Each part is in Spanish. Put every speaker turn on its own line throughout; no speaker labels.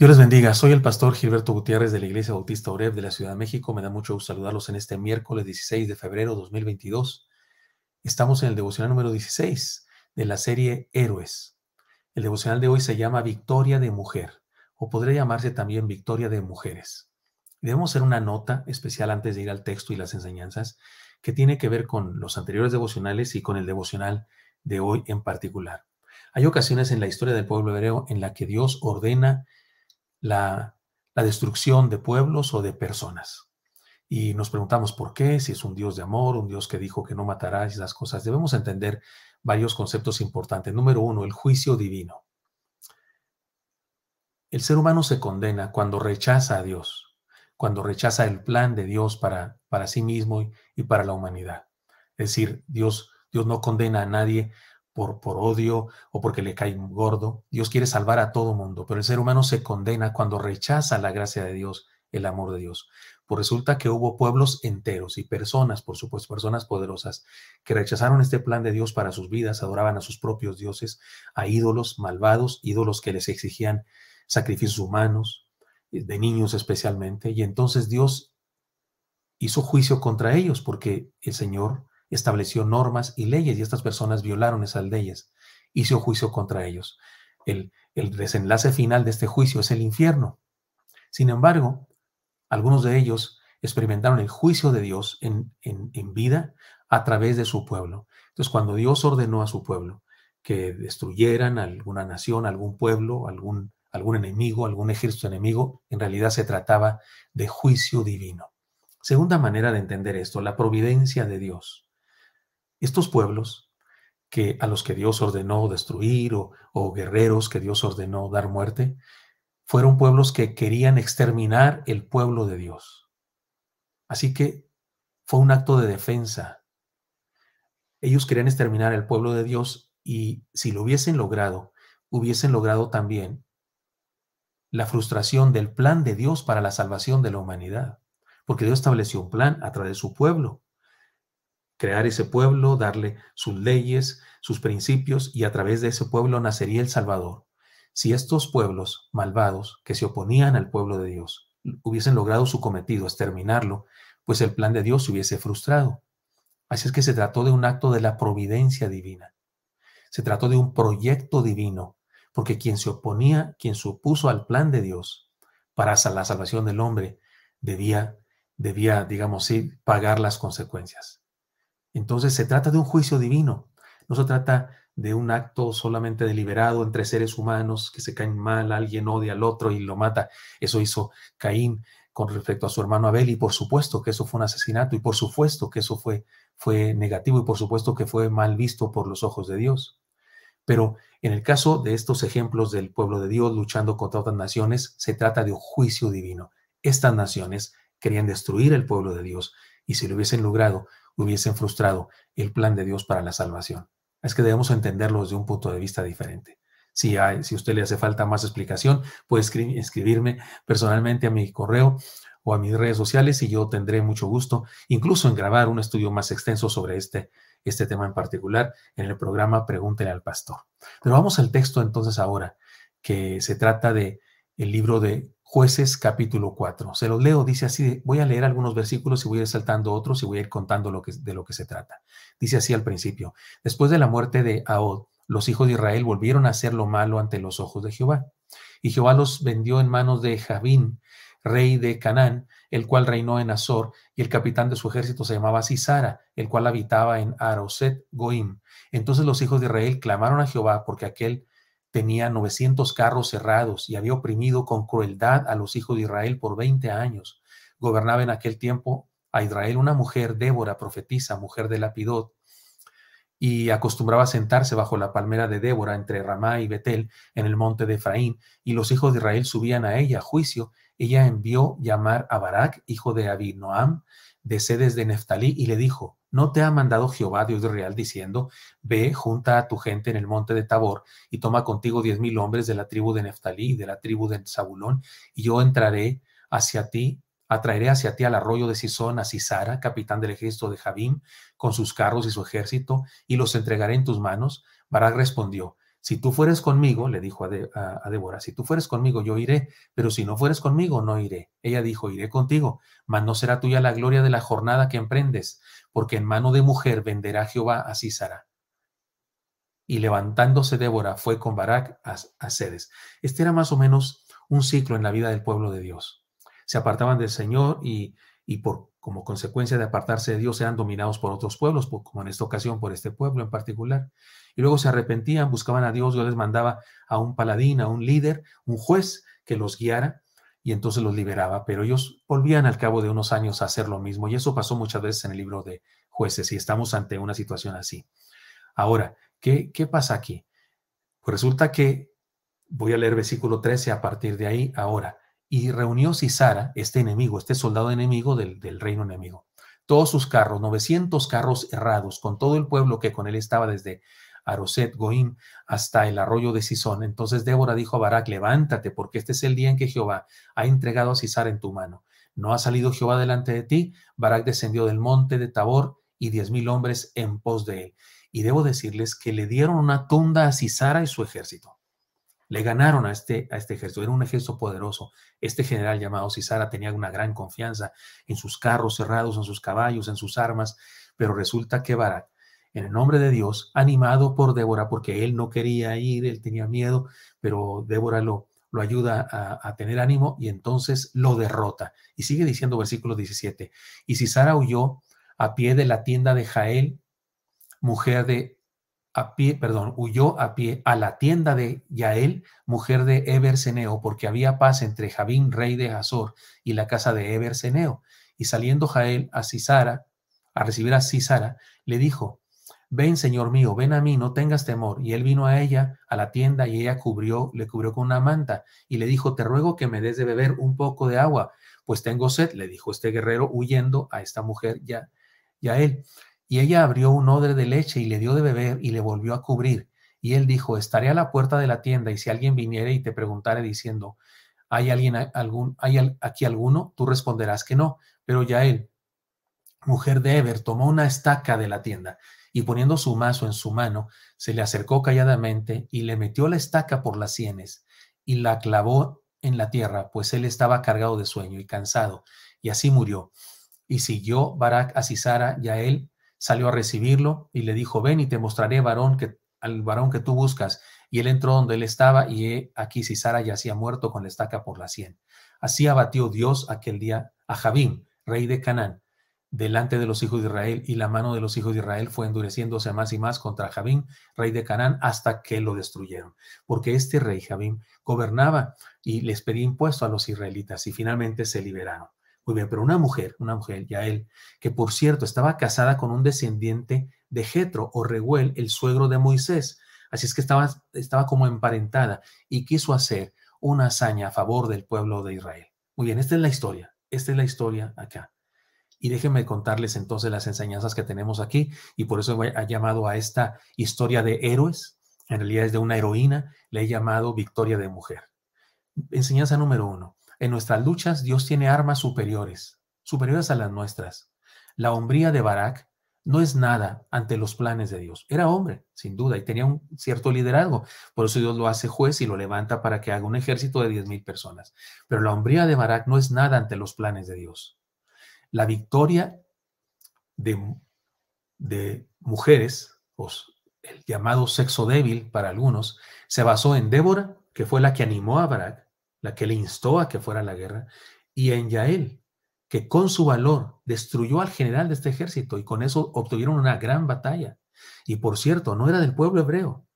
Dios les bendiga. Soy el pastor Gilberto Gutiérrez de la Iglesia Bautista Oreb de la Ciudad de México. Me da mucho gusto saludarlos en este miércoles 16 de febrero 2022. Estamos en el devocional número 16 de la serie Héroes. El devocional de hoy se llama Victoria de Mujer o podría llamarse también Victoria de Mujeres. Debemos hacer una nota especial antes de ir al texto y las enseñanzas que tiene que ver con los anteriores devocionales y con el devocional de hoy en particular. Hay ocasiones en la historia del pueblo hebreo en la que Dios ordena la, la destrucción de pueblos o de personas. Y nos preguntamos por qué, si es un Dios de amor, un Dios que dijo que no matarás esas cosas. Debemos entender varios conceptos importantes. Número uno, el juicio divino. El ser humano se condena cuando rechaza a Dios, cuando rechaza el plan de Dios para, para sí mismo y, para la humanidad. Es decir, Dios, Dios no condena a nadie por, odio o porque le cae gordo. Dios quiere salvar a todo mundo, pero el ser humano se condena cuando rechaza la gracia de Dios, el amor de Dios. Pues resulta que hubo pueblos enteros y personas, por supuesto, personas poderosas, que rechazaron este plan de Dios para sus vidas, adoraban a sus propios dioses, a ídolos malvados, ídolos que les exigían sacrificios humanos, eh, de niños especialmente, y entonces Dios hizo juicio contra ellos porque el Señor estableció normas y leyes y estas personas violaron esas leyes. Hizo juicio contra ellos. El, desenlace final de este juicio es el infierno. Sin embargo, algunos de ellos experimentaron el juicio de Dios en, vida a través de su pueblo. Entonces, cuando Dios ordenó a su pueblo que destruyeran alguna nación, algún pueblo, algún, algún enemigo, algún ejército enemigo, en realidad se trataba de juicio divino. Segunda manera de entender esto, la providencia de Dios estos pueblos que a los que Dios ordenó destruir o, o guerreros que Dios ordenó dar muerte, fueron pueblos que querían exterminar el pueblo de Dios. Así que fue un acto de defensa. Ellos querían exterminar el pueblo de Dios y si lo hubiesen logrado, hubiesen logrado también la frustración del plan de Dios para la salvación de la humanidad, porque Dios estableció un plan a través de su pueblo crear ese pueblo, darle sus leyes, sus principios, y a través de ese pueblo nacería el Salvador. Si estos pueblos malvados que se oponían al pueblo de Dios hubiesen logrado su cometido, exterminarlo, pues el plan de Dios se hubiese frustrado. Así es que se trató de un acto de la providencia divina. Se trató de un proyecto divino, porque quien se oponía, quien se opuso al plan de Dios para la salvación del hombre, debía, debía, digamos, sí, pagar las consecuencias. Entonces se trata de un juicio divino, no se trata de un acto solamente deliberado entre seres humanos que se caen mal, alguien odia al otro y lo mata. Eso hizo Caín con respecto a su hermano Abel y por supuesto que eso fue un asesinato y por supuesto que eso fue, fue negativo y por supuesto que fue mal visto por los ojos de Dios. Pero en el caso de estos ejemplos del pueblo de Dios luchando contra otras naciones, se trata de un juicio divino. Estas naciones querían destruir el pueblo de Dios y si lo hubiesen logrado, hubiesen frustrado el plan de Dios para la salvación. Es que debemos entenderlo desde un punto de vista diferente. Si, hay, si a usted le hace falta más explicación, puede escribirme personalmente a mi correo o a mis redes sociales y yo tendré mucho gusto, incluso en grabar un estudio más extenso sobre este, este tema en particular en el programa Pregúntele al Pastor. Pero vamos al texto entonces ahora, que se trata de el libro de Jueces capítulo 4. Se los leo, dice así, voy a leer algunos versículos y voy a ir saltando otros y voy a ir contando lo que, de lo que se trata. Dice así al principio, después de la muerte de Ahod, los hijos de Israel volvieron a hacer lo malo ante los ojos de Jehová. Y Jehová los vendió en manos de Javín, rey de Canaán, el cual reinó en Azor, y el capitán de su ejército se llamaba Sisara, el cual habitaba en Aroset Goim. Entonces los hijos de Israel clamaron a Jehová porque aquel tenía 900 carros cerrados y había oprimido con crueldad a los hijos de Israel por 20 años. Gobernaba en aquel tiempo a Israel una mujer, Débora, profetisa, mujer de Lapidot, y acostumbraba a sentarse bajo la palmera de Débora entre Ramá y Betel en el monte de Efraín, y los hijos de Israel subían a ella a juicio. Ella envió llamar a Barak, hijo de Abinoam, de sedes de Neftalí, y le dijo, ¿No te ha mandado Jehová Dios Real diciendo, ve, junta a tu gente en el monte de Tabor y toma contigo diez mil hombres de la tribu de Neftalí y de la tribu de Zabulón, y yo entraré hacia ti, atraeré hacia ti al arroyo de Sison a Sisara, capitán del ejército de Jabim, con sus carros y su ejército, y los entregaré en tus manos? Barak respondió, si tú fueres conmigo, le dijo a, Débora, si tú fueres conmigo, yo iré, pero si no fueres conmigo, no iré. Ella dijo, iré contigo, mas no será tuya la gloria de la jornada que emprendes, porque en mano de mujer venderá Jehová a Cisara. Y levantándose Débora fue con Barak a, sedes Este era más o menos un ciclo en la vida del pueblo de Dios. Se apartaban del Señor y, y por como consecuencia de apartarse de Dios, eran dominados por otros pueblos, como en esta ocasión por este pueblo en particular. Y luego se arrepentían, buscaban a Dios, Dios les mandaba a un paladín, a un líder, un juez que los guiara y entonces los liberaba. Pero ellos volvían al cabo de unos años a hacer lo mismo y eso pasó muchas veces en el libro de jueces y estamos ante una situación así. Ahora, ¿qué, qué pasa aquí? Pues resulta que, voy a leer versículo 13 a partir de ahí, ahora y reunió Cisara, este enemigo, este soldado enemigo del, reino enemigo, todos sus carros, 900 carros errados, con todo el pueblo que con él estaba desde Aroset, Goim, hasta el arroyo de Sisón. Entonces Débora dijo a Barak, levántate, porque este es el día en que Jehová ha entregado a Cisara en tu mano. No ha salido Jehová delante de ti. Barak descendió del monte de Tabor y diez mil hombres en pos de él. Y debo decirles que le dieron una tunda a Sisara y su ejército. Le ganaron a este, a este ejército, era un ejército poderoso. Este general llamado Cisara tenía una gran confianza en sus carros cerrados, en sus caballos, en sus armas, pero resulta que Barak, en el nombre de Dios, animado por Débora, porque él no quería ir, él tenía miedo, pero Débora lo, lo ayuda a, a, tener ánimo y entonces lo derrota. Y sigue diciendo versículo 17, y Cisara huyó a pie de la tienda de Jael, mujer de a pie, perdón, huyó a pie a la tienda de Yael, mujer de Eberseneo, porque había paz entre Jabín, rey de Azor, y la casa de Eberseneo. Y saliendo Jael a Cisara, a recibir a Cisara, le dijo, ven, señor mío, ven a mí, no tengas temor. Y él vino a ella, a la tienda, y ella cubrió, le cubrió con una manta, y le dijo, te ruego que me des de beber un poco de agua, pues tengo sed, le dijo este guerrero huyendo a esta mujer ya, y ella abrió un odre de leche y le dio de beber y le volvió a cubrir. Y él dijo, estaré a la puerta de la tienda y si alguien viniera y te preguntare diciendo, ¿hay alguien algún, hay aquí alguno? Tú responderás que no. Pero ya él, mujer de Eber, tomó una estaca de la tienda y poniendo su mazo en su mano, se le acercó calladamente y le metió la estaca por las sienes y la clavó en la tierra, pues él estaba cargado de sueño y cansado, y así murió. Y siguió Barak a Cisara, Yael salió a recibirlo y le dijo, ven y te mostraré varón que, al varón que tú buscas. Y él entró donde él estaba y aquí si Sara yacía muerto con la estaca por la sien. Así abatió Dios aquel día a Jabín, rey de Canaán, delante de los hijos de Israel, y la mano de los hijos de Israel fue endureciéndose más y más contra Jabín, rey de Canaán, hasta que lo destruyeron. Porque este rey Jabín gobernaba y les pedía impuesto a los israelitas y finalmente se liberaron. Muy bien, pero una mujer, una mujer, Yael, que por cierto estaba casada con un descendiente de Jetro o Rehuel, el suegro de Moisés. Así es que estaba, estaba como emparentada y quiso hacer una hazaña a favor del pueblo de Israel. Muy bien, esta es la historia, esta es la historia acá. Y déjenme contarles entonces las enseñanzas que tenemos aquí y por eso he llamado a esta historia de héroes, en realidad es de una heroína, le he llamado Victoria de Mujer. Enseñanza número uno, en nuestras luchas Dios tiene armas superiores, superiores a las nuestras. La hombría de Barak no es nada ante los planes de Dios. Era hombre, sin duda, y tenía un cierto liderazgo. Por eso Dios lo hace juez y lo levanta para que haga un ejército de 10.000 personas. Pero la hombría de Barak no es nada ante los planes de Dios. La victoria de, mujeres, o el llamado sexo débil para algunos, se basó en Débora, que fue la que animó a Barak, la que le instó a que fuera a la guerra, y en Yael, que con su valor destruyó al general de este ejército y con eso obtuvieron una gran batalla. Y por cierto, no era del pueblo hebreo,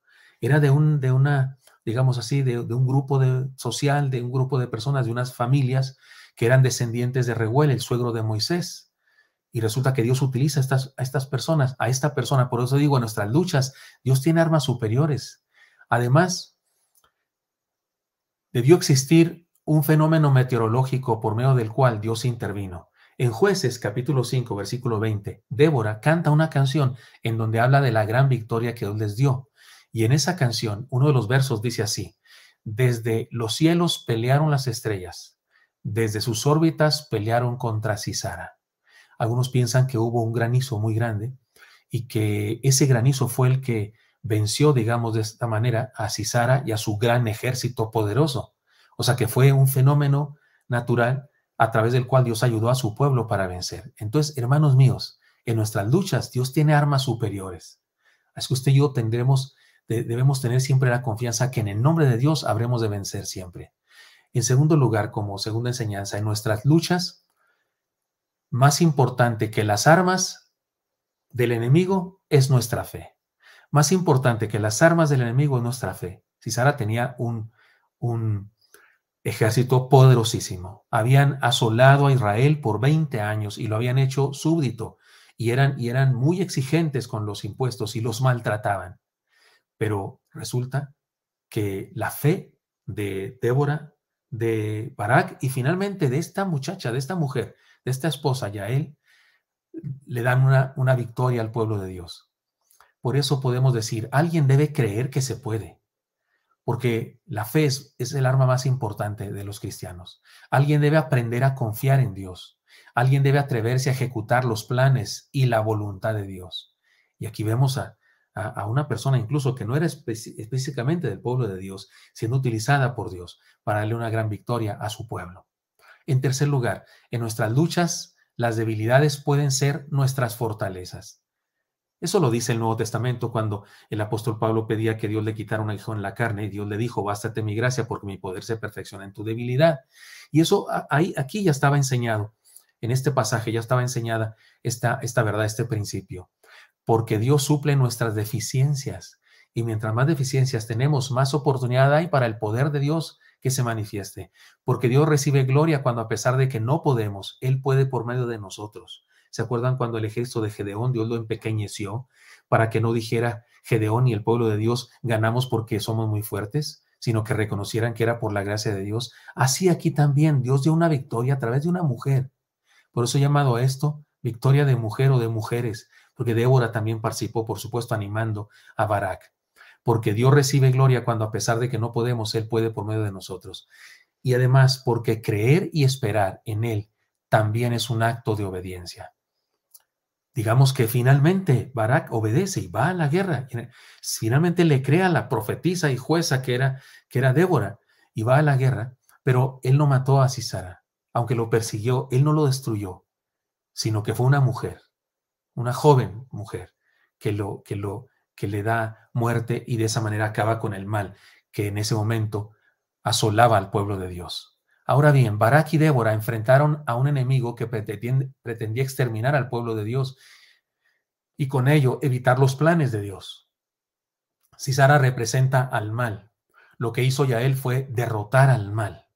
era de, un, de una, digamos así, de, un grupo de, social, de un grupo de personas, de unas familias que eran descendientes de Rehuel, el suegro de Moisés. Y resulta que Dios utiliza estas, a estas personas, a esta persona. Por eso digo, en nuestras luchas, Dios tiene armas superiores. Además, Debió existir un fenómeno meteorológico por medio del cual Dios intervino. En jueces capítulo 5 versículo 20, Débora canta una canción en donde habla de la gran victoria que Dios les dio. Y en esa canción, uno de los versos dice así, desde los cielos pelearon las estrellas, desde sus órbitas pelearon contra Cisara. Algunos piensan que hubo un granizo muy grande y que ese granizo fue el que venció, digamos, de esta manera a Cisara y a su gran ejército poderoso. O sea que fue un fenómeno natural a través del cual Dios ayudó a su pueblo para vencer. Entonces, hermanos míos, en nuestras luchas Dios tiene armas superiores. Así que usted y yo tendremos, debemos tener siempre la confianza que en el nombre de Dios habremos de vencer siempre. En segundo lugar, como segunda enseñanza, en nuestras luchas, más importante que las armas del enemigo es nuestra fe. Más importante que las armas del enemigo es nuestra fe. Cisara tenía un, un ejército poderosísimo. Habían asolado a Israel por 20 años y lo habían hecho súbdito y eran, y eran muy exigentes con los impuestos y los maltrataban. Pero resulta que la fe de Débora, de Barak y finalmente de esta muchacha, de esta mujer, de esta esposa, Yael, le dan una victoria al pueblo de Dios. Por eso podemos decir, alguien debe creer que se puede, porque la fe es, el arma más importante de los cristianos. Alguien debe aprender a confiar en Dios. Alguien debe atreverse a ejecutar los planes y la voluntad de Dios. Y aquí vemos a, a una persona incluso que no era específicamente del pueblo de Dios, siendo utilizada por Dios para darle una gran victoria a su pueblo. En tercer lugar, en nuestras luchas, las debilidades pueden ser nuestras fortalezas. Eso lo dice el Nuevo Testamento cuando el apóstol Pablo pedía que Dios le quitara un hijo en la carne y Dios le dijo, bástate mi gracia porque mi poder se perfecciona en tu debilidad. Y eso ahí, aquí ya estaba enseñado, en este pasaje ya estaba enseñada esta, esta verdad, este principio, porque Dios suple nuestras deficiencias y mientras más deficiencias tenemos, más oportunidad hay para el poder de Dios que se manifieste, porque Dios recibe gloria cuando a pesar de que no podemos, Él puede por medio de nosotros. ¿Se acuerdan cuando el ejército de Gedeón Dios lo empequeñeció para que no dijera Gedeón y el pueblo de Dios ganamos porque somos muy fuertes, sino que reconocieran que era por la gracia de Dios? Así aquí también Dios dio una victoria a través de una mujer. Por eso he llamado a esto victoria de mujer o de mujeres, porque Débora también participó, por supuesto, animando a Barak. Porque Dios recibe gloria cuando a pesar de que no podemos, Él puede por medio de nosotros. Y además, porque creer y esperar en Él también es un acto de obediencia digamos que finalmente Barak obedece y va a la guerra. Finalmente le crea la profetisa y jueza que era, que era Débora y va a la guerra, pero él no mató a Cisara, aunque lo persiguió, él no lo destruyó, sino que fue una mujer, una joven mujer, que, lo, que, lo, que le da muerte y de esa manera acaba con el mal que en ese momento asolaba al pueblo de Dios. Ahora bien, Barak y Débora enfrentaron a un enemigo que pretendía exterminar al pueblo de Dios y con ello evitar los planes de Dios. Cisara representa al mal. Lo que hizo Yael fue derrotar al mal.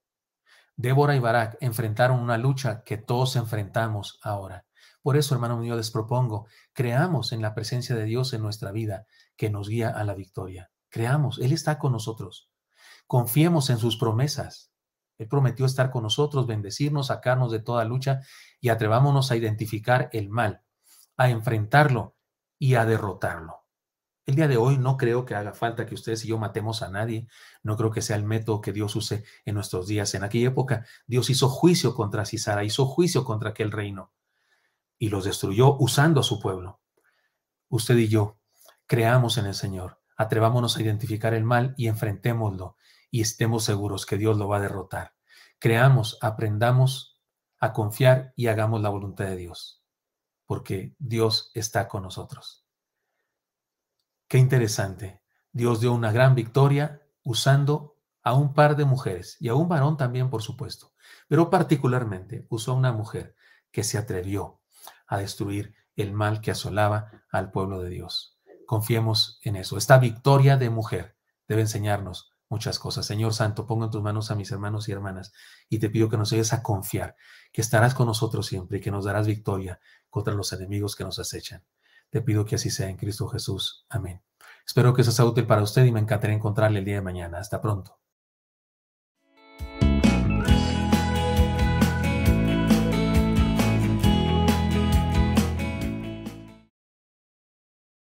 Débora y Barak enfrentaron una lucha que todos enfrentamos ahora. Por eso, hermano mío, les propongo, creamos en la presencia de Dios en nuestra vida que nos guía a la victoria. Creamos, Él está con nosotros. Confiemos en sus promesas. Él prometió estar con nosotros, bendecirnos, sacarnos de toda lucha y atrevámonos a identificar el mal, a enfrentarlo y a derrotarlo. El día de hoy no creo que haga falta que ustedes y yo matemos a nadie. No creo que sea el método que Dios use en nuestros días. En aquella época, Dios hizo juicio contra Cisara, hizo juicio contra aquel reino y los destruyó usando a su pueblo. Usted y yo creamos en el Señor, atrevámonos a identificar el mal y enfrentémoslo y estemos seguros que Dios lo va a derrotar. Creamos, aprendamos a confiar y hagamos la voluntad de Dios, porque Dios está con nosotros. Qué interesante. Dios dio una gran victoria usando a un par de mujeres y a un varón también, por supuesto, pero particularmente usó a una mujer que se atrevió a destruir el mal que asolaba al pueblo de Dios. Confiemos en eso. Esta victoria de mujer debe enseñarnos muchas cosas. Señor Santo, pongo en tus manos a mis hermanos y hermanas y te pido que nos ayudes a confiar, que estarás con nosotros siempre y que nos darás victoria contra los enemigos que nos acechan. Te pido que así sea en Cristo Jesús. Amén. Espero que eso sea útil para usted y me encantaría encontrarle el día de mañana. Hasta pronto.